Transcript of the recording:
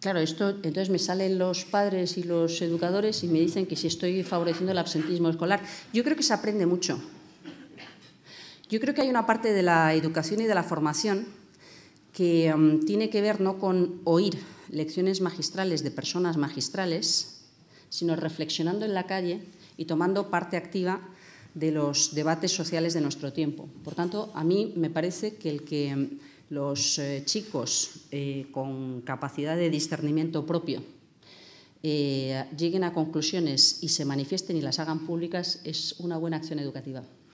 Claro, entonces me salen los padres y los educadores y me dicen que si estoy favoreciendo el absentismo escolar. Yo creo que se aprende mucho. Yo creo que hay una parte de la educación y de la formación que mm, tiene que ver no con oír lecciones magistrales de personas magistrales, sino reflexionando en la calle y tomando parte activa de los debates sociales de nuestro tiempo. Por tanto, a mí me parece que el que mm, los eh, chicos eh, con capacidad de discernimiento propio eh, lleguen a conclusiones y se manifiesten y las hagan públicas es una buena acción educativa.